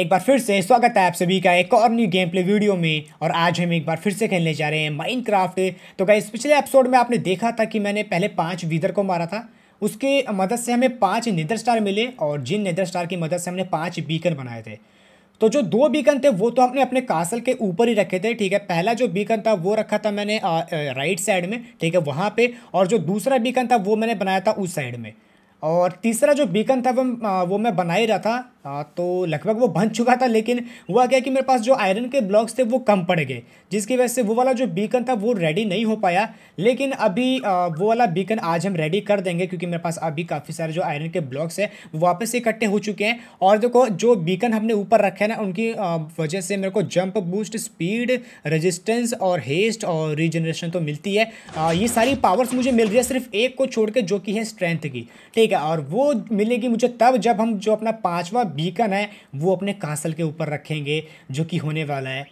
एक बार फिर से स्वागत है आप सभी का एक और न्यू गेम प्ले वीडियो में और आज हम एक बार फिर से खेलने जा रहे हैं माइनक्राफ्ट तो क्या पिछले एपिसोड में आपने देखा था कि मैंने पहले पांच वीदर को मारा था उसके मदद से हमें पांच नेदर स्टार मिले और जिन नेदर स्टार की मदद से हमने पांच बीकन बनाए थे तो जो दो बीकन थे वो तो हमने अपने कासल के ऊपर ही रखे थे ठीक है पहला जो बीकन था वो रखा था मैंने राइट साइड में ठीक है वहाँ पर और जो दूसरा बीकन था वो मैंने बनाया था उस साइड में और तीसरा जो बीकन था वो वो मैं बना ही रहा था तो लगभग वो बन चुका था लेकिन हुआ क्या कि मेरे पास जो आयरन के ब्लॉक्स थे वो कम पड़ गए जिसकी वजह से वो वाला जो बीकन था वो रेडी नहीं हो पाया लेकिन अभी वो वाला बीकन आज हम रेडी कर देंगे क्योंकि मेरे पास अभी काफ़ी सारे जो आयरन के ब्लॉक्स हैं वो वापस इकट्ठे हो चुके हैं और देखो जो बीकन हमने ऊपर रखे ना उनकी वजह से मेरे को जंप बूस्ट स्पीड रजिस्टेंस और हेस्ट और रीजनरेशन तो मिलती है ये सारी पावर्स मुझे मिल रही है सिर्फ एक को छोड़ के जो कि है स्ट्रेंथ की ठीक है है और वो मिलेगी मुझे तब जब हम जो अपना पांचवा बीकन है वो अपने कांसल के ऊपर रखेंगे जो कि होने वाला है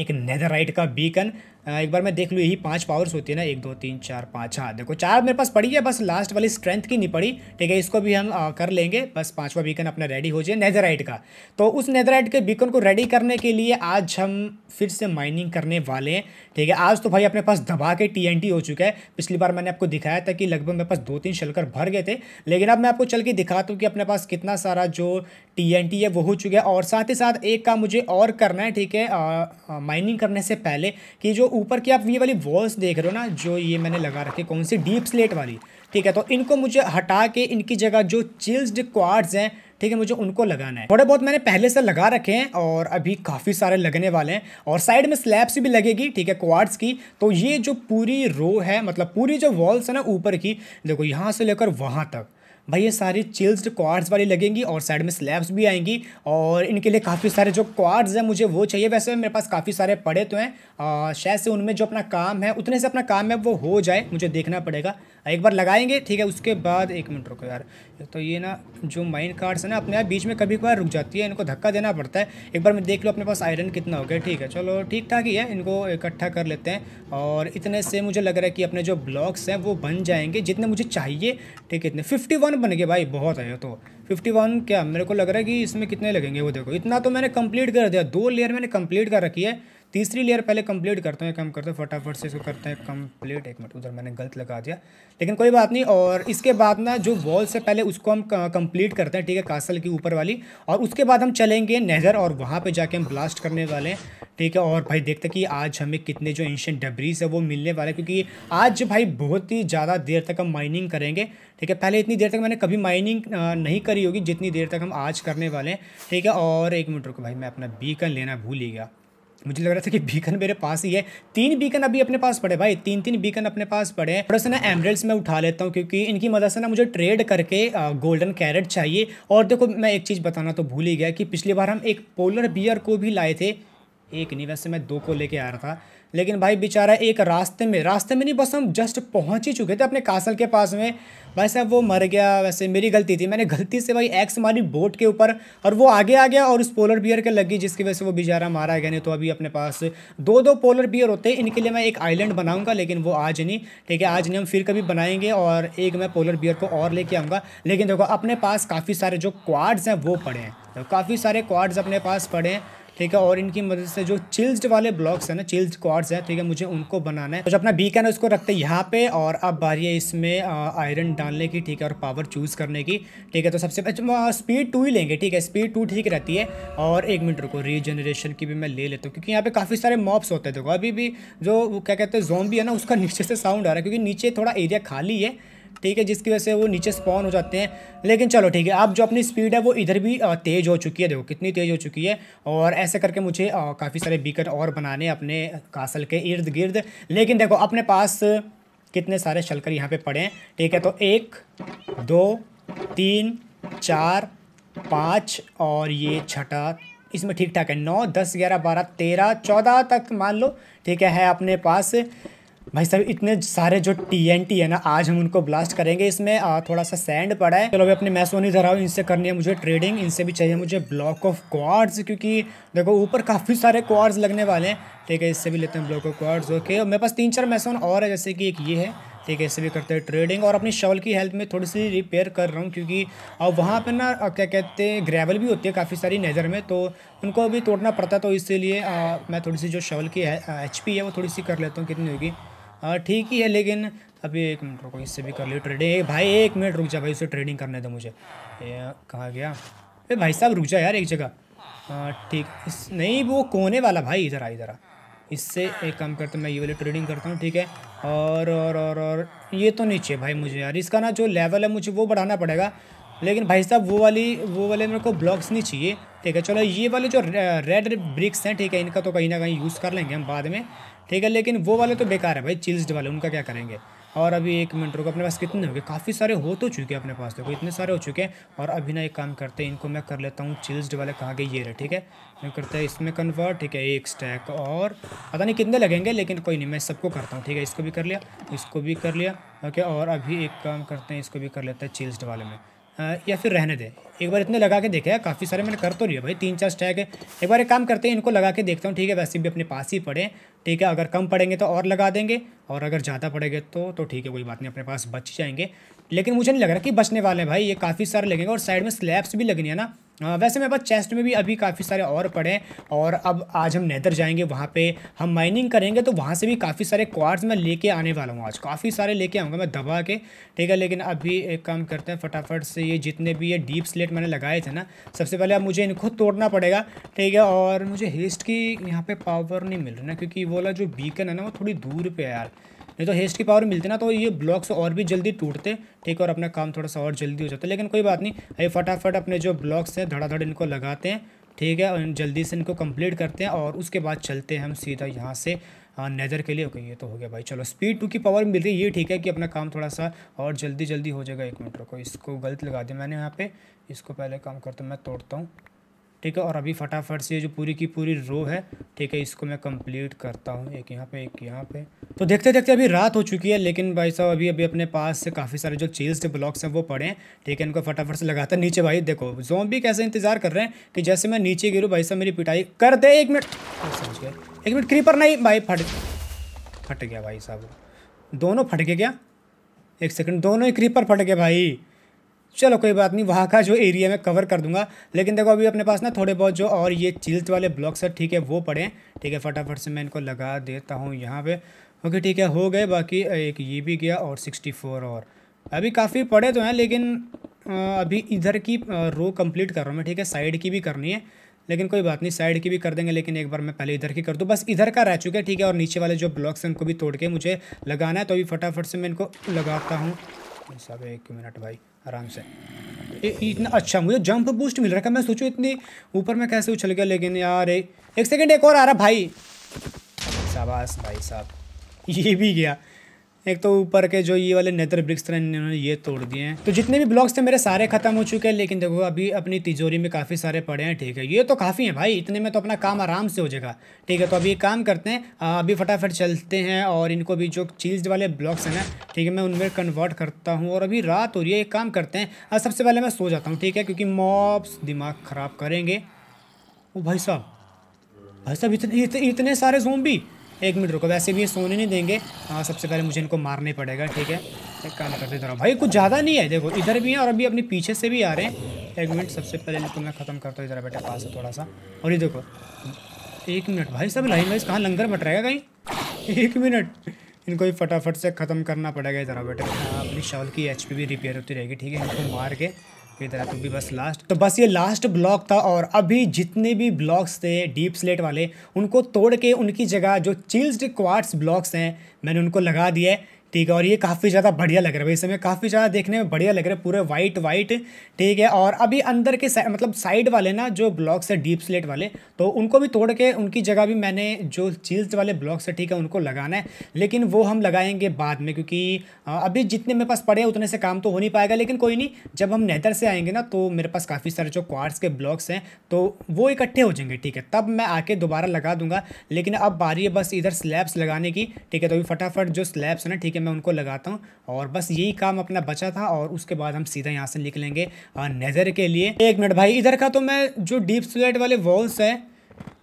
एक नेदरराइट का बीकन हाँ, एक बार मैं देख लूँ यही पांच पावर्स होती है ना एक दो तीन चार पाँच हाँ देखो चार मेरे पास पड़ी है बस लास्ट वाली स्ट्रेंथ की नहीं पड़ी ठीक है इसको भी हम आ, कर लेंगे बस पांचवा बीकन अपना रेडी हो जाए नेदराइट का तो उस नेदराइट के बीकन को रेडी करने के लिए आज हम फिर से माइनिंग करने वाले हैं ठीक है आज तो भाई अपने पास दबा के टी हो चुका है पिछली बार मैंने आपको दिखाया था कि लगभग मेरे पास दो तीन शलकर भर गए थे लेकिन अब मैं आपको चल के दिखाता हूँ कि अपने पास कितना सारा जो टी है वो हो चुका है और साथ ही साथ एक काम मुझे और करना है ठीक है माइनिंग करने से पहले कि जो ऊपर की आप ये वाली वॉल्स देख रहे हो ना जो ये मैंने लगा रखी कौन सी डीप स्लेट वाली ठीक है तो इनको मुझे हटा के इनकी जगह जो चिल्ड क्वार्ड्स हैं ठीक है मुझे उनको लगाना है थोड़े बहुत मैंने पहले से लगा रखे हैं और अभी काफ़ी सारे लगने वाले हैं और साइड में स्लैब्स भी लगेगी ठीक है क्वार्ट्स की तो ये जो पूरी रो है मतलब पूरी जो वॉल्स है ना ऊपर की देखो यहाँ से लेकर वहाँ तक भाई ये सारी चिल्ड क्वार्स वाली लगेंगी और साइड में स्लैब्स भी आएंगी और इनके लिए काफ़ी सारे जो क्वार्स हैं मुझे वो चाहिए वैसे मेरे पास काफ़ी सारे पड़े तो हैं शायद से उनमें जो अपना काम है उतने से अपना काम है वो हो जाए मुझे देखना पड़ेगा एक बार लगाएंगे ठीक है उसके बाद एक मिनट रुको यार तो ये ना जो माइंड कार्ड्स है ना अपने आप बीच में कभी कभार रुक जाती है इनको धक्का देना पड़ता है एक बार मैं देख लूँ अपने पास आयरन कितना हो गया ठीक है चलो ठीक ठाक ही है इनको इकट्ठा कर लेते हैं और इतने से मुझे लग रहा है कि अपने जो ब्लॉक्स हैं वो बन जाएंगे जितने मुझे चाहिए ठीक है इतने फिफ्टी बन गए भाई बहुत है तो फिफ्टी वन क्या मेरे को लग रहा है कि इसमें कितने लगेंगे वो देखो इतना तो मैंने कंप्लीट कर दिया दो लेयर मैंने कंप्लीट कर रखी है तीसरी लेयर पहले कंप्लीट करते हैं कम करते हैं फटाफट से इसको करते हैं कंप्लीट एक मिनट उधर मैंने गलत लगा दिया लेकिन कोई बात नहीं और इसके बाद ना जो वॉल से पहले उसको हम कंप्लीट करते हैं ठीक है कासल की ऊपर वाली और उसके बाद हम चलेंगे नेजर और वहाँ पे जाके हम ब्लास्ट करने वाले हैं ठीक है और भाई देखते कि आज हमें कितने जो एंशियन डबरीज है वो मिलने वाले क्योंकि आज भाई बहुत ही ज़्यादा देर तक हम माइनिंग करेंगे ठीक है पहले इतनी देर तक मैंने कभी माइनिंग नहीं करी होगी जितनी देर तक हम आज करने वाले हैं ठीक है और एक मिनट रुको भाई मैं अपना बीकन लेना भूल ही गया मुझे लग रहा था कि बीकन मेरे पास ही है तीन बीकन अभी अपने पास पड़े भाई तीन तीन बीकन अपने पास पड़े हैं थोड़ा सा ना एमरेल्स मैं उठा लेता हूँ क्योंकि इनकी मदद से ना मुझे ट्रेड करके गोल्डन कैरेट चाहिए और देखो मैं एक चीज़ बताना तो भूल ही गया कि पिछली बार हम एक पोलर बियर को भी लाए थे एक नहीं वैसे मैं दो को लेके आ रहा था लेकिन भाई बेचारा एक रास्ते में रास्ते में नहीं बस हम जस्ट पहुंच ही चुके थे अपने कासल के पास में भाई साहब वो मर गया वैसे मेरी गलती थी मैंने गलती से भाई एक्स मारी बोट के ऊपर और वो आगे आ गया और उस पोलर बियर के लगी जिसकी वजह से वो बेचारा मारा गया नहीं तो अभी अपने पास दो दो पोलर बियर होते हैं इनके लिए मैं एक आइलैंड बनाऊँगा लेकिन वो आज नहीं ठीक है आज नहीं हम फिर कभी बनाएंगे और एक मैं पोलर बियर को और लेके आऊँगा लेकिन देखो अपने पास काफ़ी सारे जो क्वाड्स हैं वो पड़े हैं तो काफ़ी सारे क्वाड्स अपने पास पड़े हैं ठीक है और इनकी मदद से जो चिल्ड वाले ब्लॉक्स है ना चिल्ड क्वार्स है ठीक है मुझे उनको बनाना है तो जो अपना बीक है उसको रखते हैं यहाँ पे और अब बारी है इसमें आयरन डालने की ठीक है और पावर चूज़ करने की ठीक है तो सबसे स्पीड टू ही लेंगे ठीक है स्पीड टू ठीक रहती है और एक मिनट रुको रीजनरेशन की भी मैं ले लेता हूँ क्योंकि यहाँ पे काफ़ी सारे मॉप्स होते हैं देखो अभी भी जो क्या कहते हैं जोम्बी है ना उसका नीचे से साउंड आ रहा है क्योंकि नीचे थोड़ा एरिया खाली है ठीक है जिसकी वजह से वो नीचे स्पॉन हो जाते हैं लेकिन चलो ठीक है अब जो अपनी स्पीड है वो इधर भी तेज़ हो चुकी है देखो कितनी तेज़ हो चुकी है और ऐसे करके मुझे काफ़ी सारे बीकर और बनाने अपने कासल के इर्द गिर्द लेकिन देखो अपने पास कितने सारे शलकर यहाँ पे पड़े हैं ठीक है तो एक दो तीन चार पाँच और ये छठा इसमें ठीक ठाक है नौ दस ग्यारह बारह तेरह चौदह तक मान लो ठीक है, है अपने पास भाई साहब इतने सारे जो टी है ना आज हम उनको ब्लास्ट करेंगे इसमें आ, थोड़ा सा सैंड पड़ा है चलो अभी अपने मैसोन इधर आओ इनसे करनी है मुझे ट्रेडिंग इनसे भी चाहिए मुझे ब्लॉक ऑफ क्वार्ड्स क्योंकि देखो ऊपर काफ़ी सारे क्वार्ड्स लगने वाले हैं ठीक है इससे भी लेते हैं ब्लॉक ऑफ क्वार्ड्स ओके और मेरे पास तीन चार मैसोन और है जैसे कि एक ये है ठीक है इससे भी करते हैं ट्रेडिंग और अपनी शवल की हेल्थ में थोड़ी सी रिपेयर कर रहा हूँ क्योंकि अब वहाँ पर ना क्या कहते हैं ग्रेवल भी होती है काफ़ी सारी नज़र में तो उनको अभी तोड़ना पड़ता है तो इसीलिए मैं थोड़ी सी जो शवल की एच है वो थोड़ी सी कर लेता हूँ कितनी होगी हाँ ठीक ही है लेकिन अभी एक मिनट रुको इससे भी कर लियो ट्रेडिंग भाई एक मिनट रुक जा भाई उसे ट्रेडिंग करने दो मुझे कहाँ गया अरे भाई साहब रुक जा यार एक जगह हाँ ठीक इस नहीं वो कोने वाला भाई इधर आ इधर आ इससे एक काम करते मैं ये वाली ट्रेडिंग करता हूँ ठीक है और और और और ये तो नीचे भाई मुझे यार इसका ना जो लेवल है मुझे वो बढ़ाना पड़ेगा लेकिन भाई साहब वो वाली वो वाले मेरे को ब्लॉक्स नहीं चाहिए ठीक है चलो ये वाले जो रेड ब्रिक्स हैं ठीक है इनका तो कहीं ना कहीं यूज़ कर लेंगे हम बाद में ठीक है लेकिन वो वाले तो बेकार है भाई चिल्ड वाले उनका क्या करेंगे और अभी एक मिनट रुको अपने पास कितने हो गए काफ़ी सारे हो तो चुके हैं अपने पास देखो इतने सारे हो चुके हैं और अभी ना एक काम करते हैं इनको मैं कर लेता हूँ चिल्ड वाले कहाँ गए ये रहे ठीक है मैं करते हैं इसमें कन्वर्ट ठीक है एक स्टैक और पता नहीं कितने लगेंगे लेकिन कोई नहीं मैं सबको करता हूँ ठीक है इसको भी कर लिया इसको भी कर लिया ओके और अभी एक काम करते हैं इसको भी कर लेते हैं चिल्ड वाले में या फिर रहने दें एक बार इतने लगा के देखे काफ़ी सारे मैंने कर तो लिया भाई तीन चार स्टैक है एक बार एक काम करते हैं इनको लगा के देखता हूँ ठीक है वैसे भी अपने पास ही पड़े ठीक है अगर कम पड़ेंगे तो और लगा देंगे और अगर ज़्यादा पड़ेंगे तो तो ठीक है कोई बात नहीं अपने पास बच जाएंगे लेकिन मुझे नहीं लग रहा कि बचने वाले हैं भाई ये काफ़ी सारे लगेंगे और साइड में स्लैब्स भी लगनी है ना वैसे मेरे पास चेस्ट में भी अभी काफ़ी सारे और पड़े हैं और अब आज हम नेदर जाएंगे वहाँ पे हम माइनिंग करेंगे तो वहाँ से भी काफ़ी सारे क्वार्ट्स मैं लेके आने वाला हूँ आज काफ़ी सारे लेके आऊँगा मैं दबा के ठीक है लेकिन अभी एक काम करते हैं फटाफट से ये जितने भी ये डीप स्लेट मैंने लगाए थे ना सबसे पहले अब मुझे इनको तोड़ना पड़ेगा ठीक है और मुझे हिस्ट की यहाँ पर पावर नहीं मिल रही ना क्योंकि वो वाला जो बीकन है ना वो थोड़ी दूर पर है यार नहीं तो हेस्ट की पावर मिलती ना तो ये ब्लॉक्स और भी जल्दी टूटते ठीक है और अपना काम थोड़ा सा और जल्दी हो जाता लेकिन कोई बात नहीं अभी फटाफट अपने जो ब्लॉक्स हैं धड़ाधड़ इनको लगाते हैं ठीक है और जल्दी से इनको कंप्लीट करते हैं और उसके बाद चलते हैं हम सीधा यहाँ से नेदर के लिए ओके ये तो हो गया भाई चलो स्पीड टू की पावर मिल रही है ये ठीक है कि अपना काम थोड़ा सा और जल्दी जल्दी हो जाएगा एक मिनट को इसको गलत लगा दिया मैंने यहाँ पे इसको पहले काम करता हूँ मैं तोड़ता हूँ ठीक है और अभी फटाफट से जो पूरी की पूरी रो है ठीक है इसको मैं कंप्लीट करता हूँ एक यहाँ पे एक यहाँ पे तो देखते देखते अभी रात हो चुकी है लेकिन भाई साहब अभी अभी अपने पास से काफ़ी सारे जो चीज़ ब्लॉक्स हैं वो पड़े हैं ठीक है इनको फटाफट से लगाते हैं नीचे भाई देखो जो भी कैसे इंतजार कर रहे हैं कि जैसे मैं नीचे गिरूँ भाई साहब मेरी पिटाई कर दे एक मिनट समझ गया एक मिनट क्रीपर नहीं भाई फट फट गया भाई साहब दोनों फट गए क्या एक सेकेंड दोनों ही क्रीपर फट गए भाई चलो कोई बात नहीं वहाँ का जो एरिया मैं कवर कर दूंगा लेकिन देखो अभी अपने पास ना थोड़े बहुत जो और ये चिल्ट वाले ब्लॉक्स है ठीक है वो पड़े हैं ठीक है फटाफट से मैं इनको लगा देता हूँ यहाँ पे ओके ठीक है हो गए बाकी एक ये भी गया और सिक्सटी फोर और अभी काफ़ी पड़े तो हैं लेकिन अभी इधर की रो कम्प्लीट कर रहा हूँ मैं ठीक है साइड की भी करनी है लेकिन कोई बात नहीं साइड की भी कर देंगे लेकिन एक बार मैं पहले इधर की कर दूँ बस इधर का रह चुके ठीक है और नीचे वाले जो ब्लॉक्स हैं उनको भी तोड़ के मुझे लगाना है तो अभी फटाफट से मैं इनको लगाता हूँ साहब एक मिनट भाई आराम से ए, इतना अच्छा मुझे जंप बूस्ट मिल रहा है मैं सोचू इतनी ऊपर में कैसे उछल गया लेकिन यार एक सेकंड एक और आ रहा भाई शाबाश भाई साहब ये भी गया एक तो ऊपर के जो ये वाले नेदर ब्रिक्स थे इन्होंने ये तोड़ दिए हैं तो जितने भी ब्लॉक्स थे मेरे सारे खत्म हो चुके हैं लेकिन देखो अभी अपनी तिजोरी में काफ़ी सारे पड़े हैं ठीक है ये तो काफ़ी है भाई इतने में तो अपना काम आराम से हो जाएगा ठीक है तो अभी काम करते हैं अभी फटाफट चलते हैं और इनको भी जो चीज वाले ब्लॉक्स हैं ना ठीक है मैं उनमें कन्वर्ट करता हूँ और अभी रात हो रही है एक काम करते हैं सबसे पहले मैं सो जाता हूँ ठीक है क्योंकि मॉब्स दिमाग ख़राब करेंगे ओ भाई साहब भाई साहब इतने इतने सारे जोम्बी एक मिनट रुको वैसे भी ये सोने नहीं देंगे हाँ सबसे पहले मुझे इनको मारने पड़ेगा ठीक है एक काम करते देता हूँ भाई कुछ ज़्यादा नहीं है देखो इधर भी हैं और अभी अपने पीछे से भी आ रहे हैं एक मिनट सबसे पहले इनको मैं ख़त्म करता हूँ इधर बेटा पास थोड़ा सा और ये देखो एक मिनट भाई सब लाइन वाइज कहाँ लंगर बट रहेगा कहीं एक मिनट इनको भी फटाफट से ख़त्म करना पड़ेगा इधर बेटा हाँ, अपनी शॉल की एच भी रिपेयर होती रहेगी ठीक है इनको मार के इधर है तो भी बस लास्ट तो बस ये लास्ट ब्लॉक था और अभी जितने भी ब्लॉक्स थे डीप स्लेट वाले उनको तोड़ के उनकी जगह जो चिल्ड क्वार्ट्स ब्लॉक्स हैं मैंने उनको लगा दिया है ठीक है और ये काफ़ी ज़्यादा बढ़िया लग रहा है भाई इसमें काफ़ी ज़्यादा देखने में बढ़िया लग रहा है पूरे वाइट वाइट ठीक है और अभी अंदर के साइड मतलब साइड वाले ना जो ब्लॉक्स है डीप स्लेट वाले तो उनको भी तोड़ के उनकी जगह भी मैंने जो चीज वाले ब्लॉक्स है ठीक है उनको लगाना है लेकिन वो हम लगाएंगे बाद में क्योंकि अभी जितने मेरे पास पड़े उतने से काम तो हो नहीं पाएगा लेकिन कोई नहीं जब हम नेदर से आएंगे ना तो मेरे पास काफ़ी सारे जो क्वार्स के ब्लॉक्स हैं तो वो इकट्ठे हो जाएंगे ठीक है तब मैं आके दोबारा लगा दूंगा लेकिन अब बारी है बस इधर स्लैब्स लगाने की ठीक है तो अभी फटाफट जो स्लैब्स हैं ना ठीक है करके मैं उनको लगाता हूँ और बस यही काम अपना बचा था और उसके बाद हम सीधा यहाँ से निकलेंगे नज़र के लिए एक मिनट भाई इधर का तो मैं जो डीप स्लेट वाले वॉल्स हैं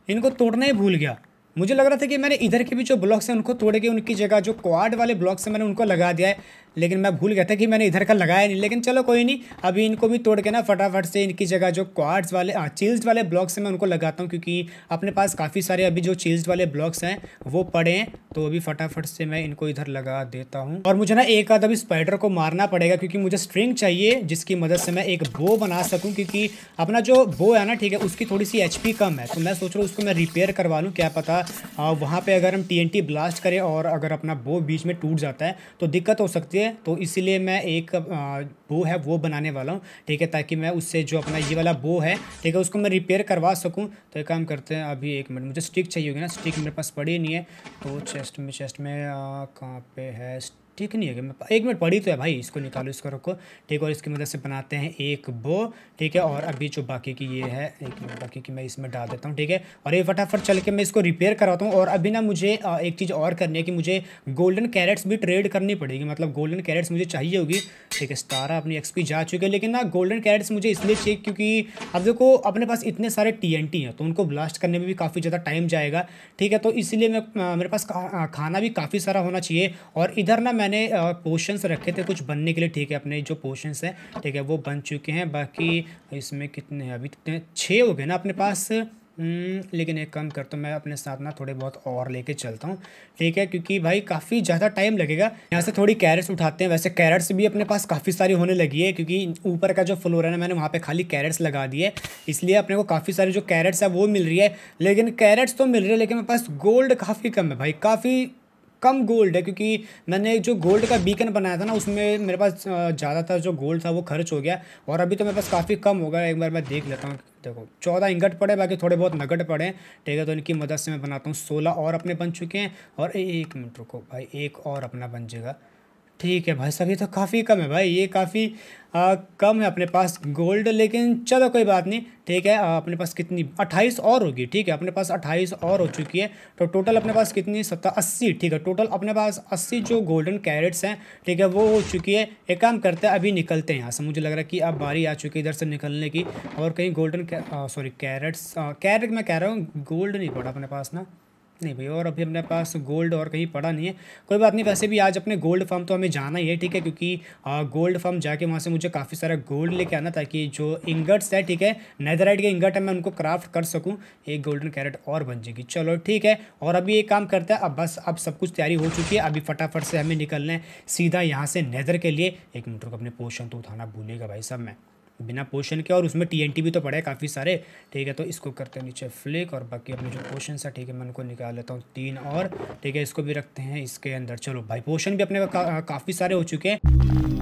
इनको तोड़ना ही भूल गया मुझे लग रहा था कि मैंने इधर के भी जो ब्लॉक्स हैं उनको तोड़ के उनकी जगह जो क्वाड वाले ब्लॉक्स हैं मैंने उनको लगा दिया है लेकिन मैं भूल गया था कि मैंने इधर का लगाया नहीं लेकिन चलो कोई नहीं अभी इनको भी तोड़ के ना फटाफट से इनकी जगह जो क्वार्ट्स वाले चील्ड हाँ, वाले ब्लॉक्स हैं मैं उनको लगाता हूँ क्योंकि अपने पास काफ़ी सारे अभी जो चील्ड वाले ब्लॉक्स हैं वो पड़े हैं तो अभी फटाफट से मैं इनको इधर लगा देता हूँ और मुझे ना एक आध अभी स्पाइडर को मारना पड़ेगा क्योंकि मुझे स्ट्रिंग चाहिए जिसकी मदद से मैं एक बो बना सकूँ क्योंकि अपना जो बो है ना ठीक है उसकी थोड़ी सी एच कम है तो मैं सोच रहा हूँ उसको मैं रिपेयर करवा लूँ क्या पता हाँ, वहाँ पर अगर हम टी ब्लास्ट करें और अगर अपना बो बीच में टूट जाता है तो दिक्कत हो सकती है है तो इसीलिए मैं एक बो है वो बनाने वाला हूँ ठीक है ताकि मैं उससे जो अपना ये वाला बो है ठीक है उसको मैं रिपेयर करवा सकूँ तो एक काम करते हैं अभी एक मिनट मुझे स्टिक चाहिए होगी ना स्टिक मेरे पास पड़ी नहीं है तो चेस्ट में चेस्ट में कहाँ पे है ठीक नहीं है मैं एक मिनट पड़ी तो है भाई इसको निकालो इसको रखो ठीक और इसकी मदद से बनाते हैं एक बो ठीक है और अभी जो बाकी की ये है एक मिनट बाकी की मैं इसमें डाल देता हूँ ठीक है और ये फटाफट चल के मैं इसको रिपेयर कराता हूँ और अभी ना मुझे एक चीज़ और करनी है कि मुझे गोल्डन कैरेट्स भी ट्रेड करनी पड़ेगी मतलब गोल्डन कैरेट्स मुझे चाहिए होगी ठीक है सतारा अपनी एक्सपी जा चुकी है लेकिन ना गोल्डन कैरेट्स मुझे इसलिए चाहिए क्योंकि अब देखो अपने पास इतने सारे टी एन टी हैं तो उनको ब्लास्ट करने में भी काफ़ी ज़्यादा टाइम जाएगा ठीक है तो इसलिए मैं मेरे पास खाना भी काफ़ी सारा होना चाहिए और इधर ना मैं मैंने पोशंस रखे थे कुछ बनने के लिए ठीक है अपने जो पोशंस हैं ठीक है वो बन चुके हैं बाकी इसमें कितने हैं अभी कितने छः हो गए ना अपने पास हम्म, लेकिन एक कम करता हूँ मैं अपने साथ ना थोड़े बहुत और लेके चलता हूँ ठीक है क्योंकि भाई काफ़ी ज़्यादा टाइम लगेगा यहाँ से थोड़ी कैरेट्स उठाते हैं वैसे कैरेट्स भी अपने पास काफ़ी सारी होने लगी है क्योंकि ऊपर का जो फ्लोर है ना मैंने वहाँ पे खाली कैरेट्स लगा दिए इसलिए अपने को काफ़ी सारी जो कैरेट्स है वो मिल रही है लेकिन कैरेट्स तो मिल रही है लेकिन मेरे पास गोल्ड काफ़ी कम है भाई काफ़ी कम गोल्ड है क्योंकि मैंने जो गोल्ड का बीकन बनाया था ना उसमें मेरे पास ज़्यादातर जो गोल्ड था वो खर्च हो गया और अभी तो मेरे पास काफ़ी कम होगा एक बार मैं देख लेता हूँ देखो चौदह इंगट पड़े बाकी थोड़े बहुत नगट पड़े ठीक है तो इनकी मदद से मैं बनाता हूँ सोलह और अपने बन चुके हैं और एक मिनट रुको भाई एक और अपना बन जाएगा ठीक है भाई साहब ये तो काफ़ी कम है भाई ये काफ़ी कम है अपने पास गोल्ड लेकिन चलो कोई बात नहीं ठीक है आ, अपने पास कितनी अट्ठाईस और होगी ठीक है अपने पास अट्ठाईस और हो चुकी है तो टोटल अपने पास कितनी सत्ता अस्सी ठीक है टोटल अपने पास अस्सी जो गोल्डन कैरेट्स हैं ठीक है वो हो चुकी है एक काम करते हैं अभी निकलते हैं यहाँ से मुझे लग रहा है कि अब बारी आ चुकी है इधर से निकलने की और कहीं गोल्डन सॉरी कैरेट्स कैरेट मैं कह रहा हूँ गोल्ड नहीं पड़ा अपने पास ना नहीं भाई और अभी हमने पास गोल्ड और कहीं पड़ा नहीं है कोई बात नहीं वैसे भी आज अपने गोल्ड फार्म तो हमें जाना ही है ठीक है क्योंकि गोल्ड फार्म जाके वहाँ से मुझे काफ़ी सारा गोल्ड लेके आना ताकि जो इंगट्स है ठीक है नैदराइट के इंगट है मैं उनको क्राफ्ट कर सकूँ एक गोल्डन कैरेट और बन जाएगी चलो ठीक है और अभी एक काम करता है अब बस अब सब कुछ तैयारी हो चुकी है अभी फटाफट से हमें निकलना है सीधा यहाँ से नैदर के लिए एक मिनट रुक अपने पोषण तो उठाना भूलेगा भाई साहब मैं बिना पोशन के और उसमें टी भी तो पड़े काफ़ी सारे ठीक है तो इसको करते हैं नीचे फ्लिक और बाकी अपने जो पोशन है ठीक है मैं उनको निकाल लेता हूँ तीन और ठीक है इसको भी रखते हैं इसके अंदर चलो भाई पोशन भी अपने का, काफ़ी सारे हो चुके हैं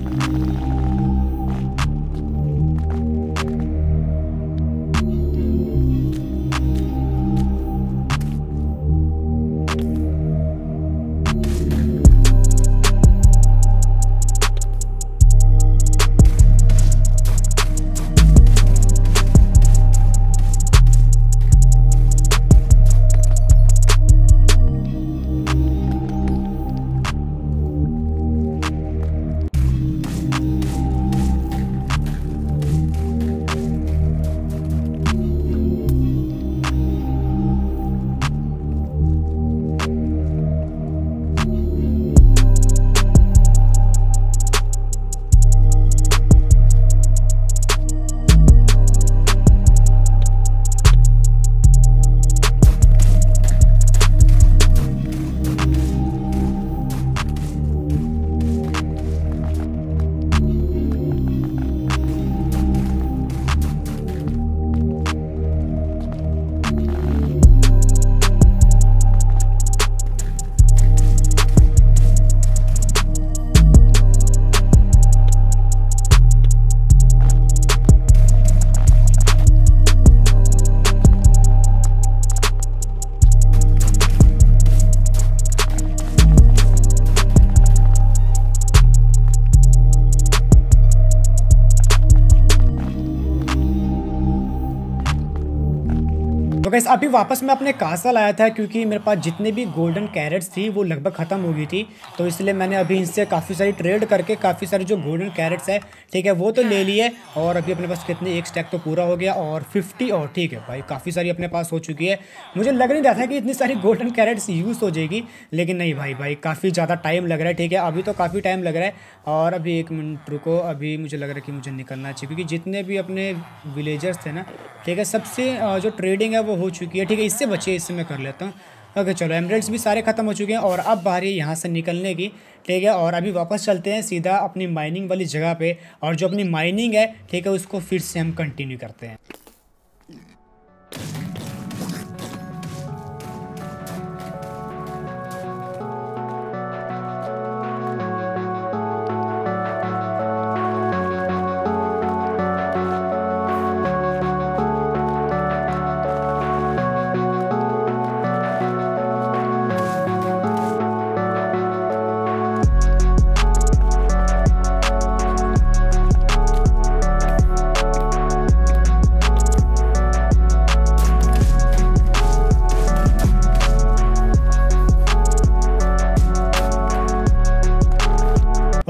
गैस अभी वापस मैं अपने कासल आया था क्योंकि मेरे पास जितने भी गोल्डन कैरेट्स थी वो लगभग ख़त्म हो गई थी तो इसलिए मैंने अभी इनसे काफ़ी सारी ट्रेड करके काफ़ी सारे जो गोल्डन कैरेट्स है ठीक है वो तो ले लिए और अभी अपने पास कितने एक स्टैक तो पूरा हो गया और फिफ्टी और ठीक है भाई काफ़ी सारी अपने पास हो चुकी है मुझे लग नहीं रहा था कि इतनी सारी गोल्डन कैरेट्स यूज़ हो जाएगी लेकिन नहीं भाई भाई काफ़ी ज़्यादा टाइम लग रहा है ठीक है अभी तो काफ़ी टाइम लग रहा है और अभी एक मिनट रुको अभी मुझे लग रहा है कि मुझे निकलना चाहिए क्योंकि जितने भी अपने विलेजर्स थे ना ठीक है सबसे जो ट्रेडिंग है वो हो हो चुकी है ठीक है इससे बचे इससे मैं कर लेता हूँ ओके चलो एमरेट्स भी सारे ख़त्म हो चुके हैं और अब बाहरी यहाँ से निकलने की ठीक है और अभी वापस चलते हैं सीधा अपनी माइनिंग वाली जगह पे और जो अपनी माइनिंग है ठीक है उसको फिर से हम कंटिन्यू करते हैं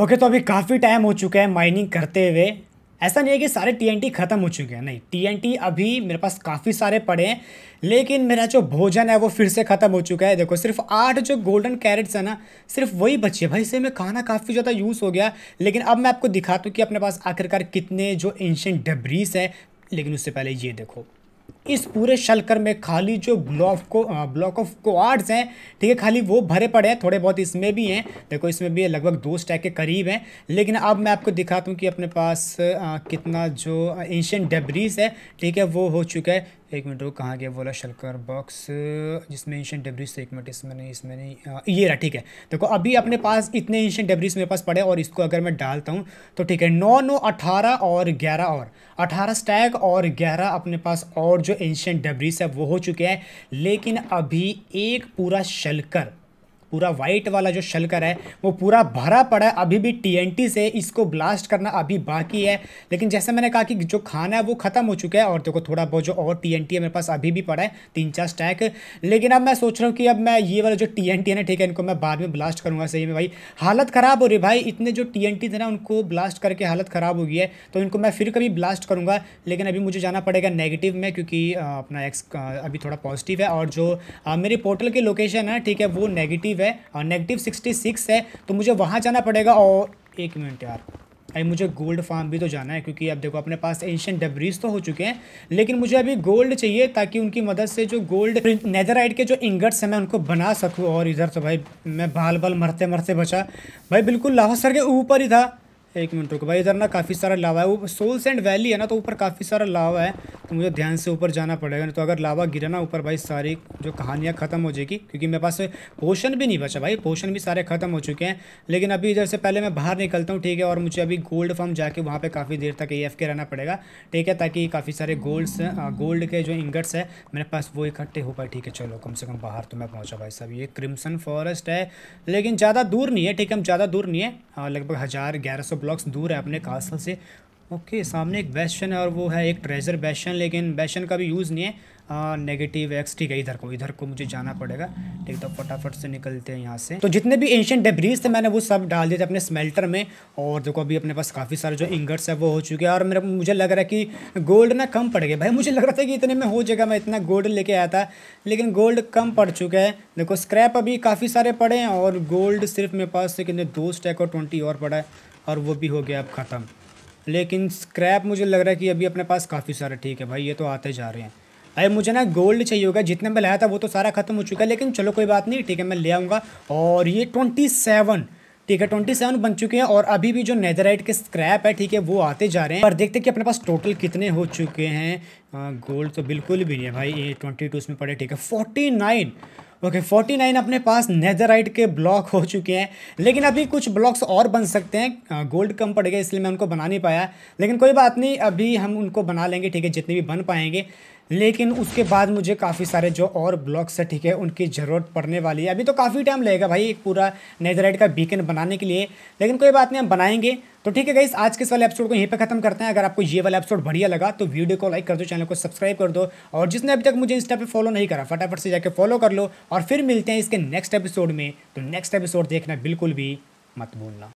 ओके तो अभी काफ़ी टाइम हो चुका है माइनिंग करते हुए ऐसा नहीं है कि सारे टीएनटी ख़त्म हो चुके हैं नहीं टी अभी मेरे पास काफ़ी सारे पड़े हैं लेकिन मेरा जो भोजन है वो फिर से ख़त्म हो चुका है देखो सिर्फ आठ जो गोल्डन कैरेट्स हैं ना सिर्फ वही बचे भाई से में खाना काफ़ी ज़्यादा यूज़ हो गया लेकिन अब मैं आपको दिखाता हूँ कि अपने पास आखिरकार कितने जो एंशेंट डबरीस है लेकिन उससे पहले ये देखो इस पूरे शलकर में खाली जो ब्लॉक को ब्लॉक ऑफ कोआर्ड्स हैं ठीक है खाली वो भरे पड़े हैं थोड़े बहुत इसमें भी हैं देखो इसमें भी लगभग दो स्टैक के करीब हैं लेकिन अब मैं आपको दिखाता हूँ कि अपने पास आ, कितना जो एंशियन डेबरीज है ठीक है वो हो चुका है एक मिनट रुक कहाँ गया बोला शलकर बॉक्स जिसमें एंशियन डेब्रिज से एक मिनट इसमें नहीं इसमें नहीं ये रहा ठीक है देखो अभी अपने पास इतने एंशियन डेब्रिज मेरे पास पड़े और इसको अगर मैं डालता हूँ तो ठीक है नौ नौ अठारह और ग्यारह और अठारह स्टैग और ग्यारह अपने पास और जो एंशियन डेब्रिज है वो हो चुके हैं लेकिन अभी एक पूरा शलकर पूरा वाइट वाला जो शलकर है वो पूरा भरा पड़ा है अभी भी टीएनटी से इसको ब्लास्ट करना अभी बाकी है लेकिन जैसे मैंने कहा कि जो खाना है वो ख़त्म हो चुका है और देखो थोड़ा बहुत जो और टी है मेरे पास अभी भी पड़ा है तीन चार स्टैक लेकिन अब मैं सोच रहा हूँ कि अब मैं ये वाला जो टी है ना ठीक है इनको मैं बाद में ब्लास्ट करूँगा सही में भाई हालत ख़राब हो रही भाई इतने जो टी एन थे ना उनको ब्लास्ट करके हालत ख़राब हो गई है तो इनको मैं फिर कभी ब्लास्ट करूँगा लेकिन अभी मुझे जाना पड़ेगा नेगेटिव में क्योंकि अपना एक्स अभी थोड़ा पॉजिटिव है और जो मेरे पोर्टल की लोकेशन है ठीक है वो नेगेटिव है है और नेगेटिव सिक्सटी सिक्स है तो मुझे वहाँ जाना पड़ेगा और एक मिनट यार अभी मुझे गोल्ड फार्म भी तो जाना है क्योंकि अब देखो अपने पास एंशियन डबरीज तो हो चुके हैं लेकिन मुझे अभी गोल्ड चाहिए ताकि उनकी मदद से जो गोल्ड नेदराइट के जो इंगट्स हैं मैं उनको बना सकूँ और इधर तो भाई मैं बाल बाल मरते मरते बचा भाई बिल्कुल लाहौर सर के ऊपर ही था एक मिनट रुको भाई इधर ना काफ़ी सारा लावा है वो सोल्स एंड वैली है ना तो ऊपर काफ़ी सारा लावा है तो मुझे ध्यान से ऊपर जाना पड़ेगा तो अगर लावा गिरा ना ऊपर भाई सारी जो कहानियाँ ख़त्म हो जाएगी क्योंकि मेरे पास पोशन भी नहीं बचा भाई पोशन भी सारे ख़त्म हो चुके हैं लेकिन अभी इधर से पहले मैं बाहर निकलता हूँ ठीक है और मुझे अभी गोल्ड फार्म जाके वहाँ पर काफ़ी देर तक ए के रहना पड़ेगा ठीक है ताकि काफ़ी सारे गोल्ड्स गोल्ड के जो इंगट्स है मेरे पास वो इकट्ठे हो पाए ठीक है चलो कम से कम बाहर तो मैं पहुँचा भाई साहब ये क्रिमसन फॉरेस्ट है लेकिन ज़्यादा दूर नहीं है ठीक है हम ज़्यादा दूर नहीं है लगभग हज़ार ग्यारह सौ ब्लॉक्स दूर है अपने कासल से ओके सामने एक बेस्टन है और वो है एक ट्रेजर बैशन लेकिन बैशन का भी यूज़ नहीं है नेगेटिव एक्स ठीक है इधर को इधर को मुझे जाना पड़ेगा ठीक तो फटाफट से निकलते हैं यहाँ से तो जितने भी एंशियंट डेब्रीज थे मैंने वो सब डाल दिए थे अपने स्मेल्टर में और देखो अभी अपने पास काफ़ी सारे जो इंगर्ट्स है वो हो चुके हैं और मेरे मुझे लग रहा है कि गोल्ड ना कम पड़ गया भाई मुझे लग रहा था कि इतने में हो जाएगा मैं इतना गोल्ड लेके आया था लेकिन गोल्ड कम पड़ चुका है देखो स्क्रैप अभी काफ़ी सारे पड़े हैं और गोल्ड सिर्फ मेरे पास कितने दो स्टैक और ट्वेंटी और पड़ा है और वो भी हो गया अब ख़त्म लेकिन स्क्रैप मुझे लग रहा है कि अभी अपने पास काफ़ी सारे ठीक है भाई ये तो आते जा रहे हैं अरे मुझे ना गोल्ड चाहिए होगा जितने में लाया था वो तो सारा ख़त्म हो चुका है लेकिन चलो कोई बात नहीं ठीक है मैं ले आऊँगा और ये ट्वेंटी सेवन ठीक है ट्वेंटी सेवन बन चुके हैं और अभी भी जो नेदराइट के स्क्रैप है ठीक है वो आते जा रहे हैं और देखते हैं कि अपने पास टोटल कितने हो चुके हैं गोल्ड हाँ, तो बिल्कुल भी नहीं है भाई ये ट्वेंटी टू इसमें पड़े ठीक है forty nine okay forty nine अपने पास नेदराइट के ब्लॉक हो चुके हैं लेकिन अभी कुछ ब्लॉक्स और बन सकते हैं गोल्ड हाँ, कम पड़ गया इसलिए मैं उनको बना नहीं पाया लेकिन कोई बात नहीं अभी हम उनको बना लेंगे ठीक है जितने भी बन पाएंगे लेकिन उसके बाद मुझे काफ़ी सारे जो और ब्लॉक्स है ठीक है उनकी ज़रूरत पड़ने वाली है अभी तो काफ़ी टाइम लगेगा भाई एक पूरा नेदरलाइट का बीकन बनाने के लिए लेकिन कोई बात नहीं हम बनाएंगे तो ठीक है गई आज के इस वाले एपिसोड को यहीं पे खत्म करते हैं अगर आपको ये वाला एपिसोड बढ़िया लगा तो वीडियो को लाइक कर दो चैनल को सब्सक्राइब कर दो और जिसने अभी तक मुझे इंस्टा पर फॉलो नहीं करा फटाफट से जाके फॉलो कर लो और फिर मिलते हैं इसके नेक्स्ट एपिसोड में तो नेक्स्ट एपिसोड देखना बिल्कुल भी मत भूलना